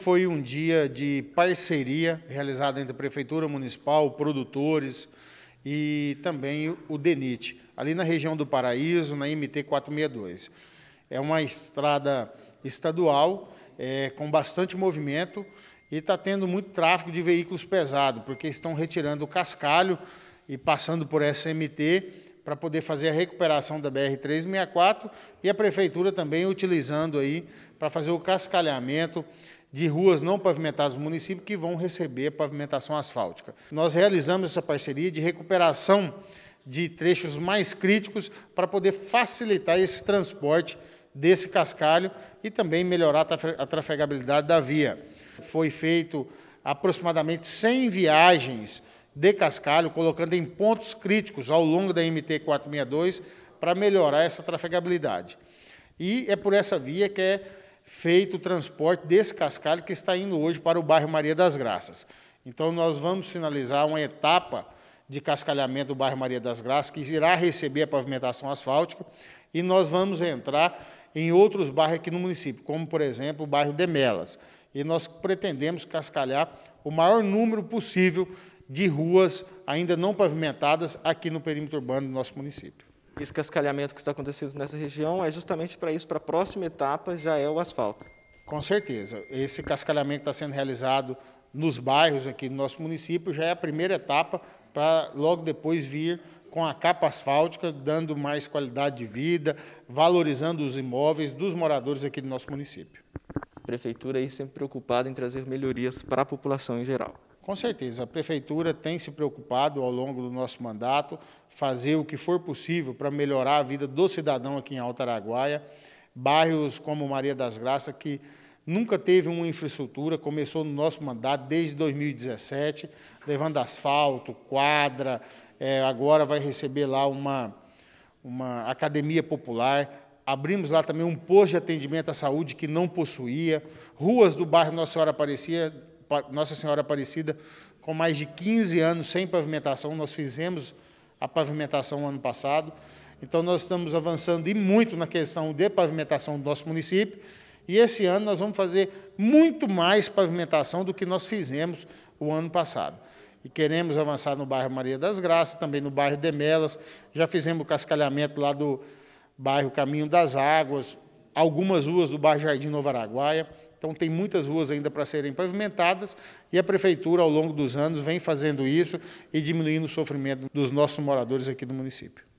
Foi um dia de parceria realizada entre a Prefeitura Municipal, produtores e também o DENIT, ali na região do Paraíso, na MT 462. É uma estrada estadual, é, com bastante movimento e está tendo muito tráfego de veículos pesados, porque estão retirando o cascalho e passando por essa MT para poder fazer a recuperação da BR-364 e a Prefeitura também utilizando aí para fazer o cascalhamento de ruas não pavimentadas do município que vão receber pavimentação asfáltica. Nós realizamos essa parceria de recuperação de trechos mais críticos para poder facilitar esse transporte desse cascalho e também melhorar a trafegabilidade da via. Foi feito aproximadamente 100 viagens de cascalho, colocando em pontos críticos ao longo da MT 462 para melhorar essa trafegabilidade. E é por essa via que é feito o transporte desse cascalho que está indo hoje para o bairro Maria das Graças. Então, nós vamos finalizar uma etapa de cascalhamento do bairro Maria das Graças, que irá receber a pavimentação asfáltica, e nós vamos entrar em outros bairros aqui no município, como, por exemplo, o bairro Demelas. E nós pretendemos cascalhar o maior número possível de ruas ainda não pavimentadas aqui no perímetro urbano do nosso município esse cascalhamento que está acontecendo nessa região é justamente para isso, para a próxima etapa já é o asfalto. Com certeza. Esse cascalhamento está sendo realizado nos bairros aqui do nosso município, já é a primeira etapa para logo depois vir com a capa asfáltica, dando mais qualidade de vida, valorizando os imóveis dos moradores aqui do nosso município. Prefeitura aí sempre preocupada em trazer melhorias para a população em geral. Com certeza, a Prefeitura tem se preocupado ao longo do nosso mandato fazer o que for possível para melhorar a vida do cidadão aqui em Alto Araguaia. Bairros como Maria das Graças, que nunca teve uma infraestrutura, começou no nosso mandato desde 2017, levando asfalto, quadra, é, agora vai receber lá uma, uma academia popular. Abrimos lá também um posto de atendimento à saúde que não possuía. Ruas do bairro Nossa Senhora Aparecida, nossa Senhora Aparecida, com mais de 15 anos sem pavimentação. Nós fizemos a pavimentação no ano passado. Então, nós estamos avançando e muito na questão de pavimentação do nosso município. E esse ano nós vamos fazer muito mais pavimentação do que nós fizemos o ano passado. E queremos avançar no bairro Maria das Graças, também no bairro Demelas. Já fizemos o cascalhamento lá do bairro Caminho das Águas, algumas ruas do bairro Jardim Novo Araguaia. Então, tem muitas ruas ainda para serem pavimentadas e a prefeitura, ao longo dos anos, vem fazendo isso e diminuindo o sofrimento dos nossos moradores aqui do município.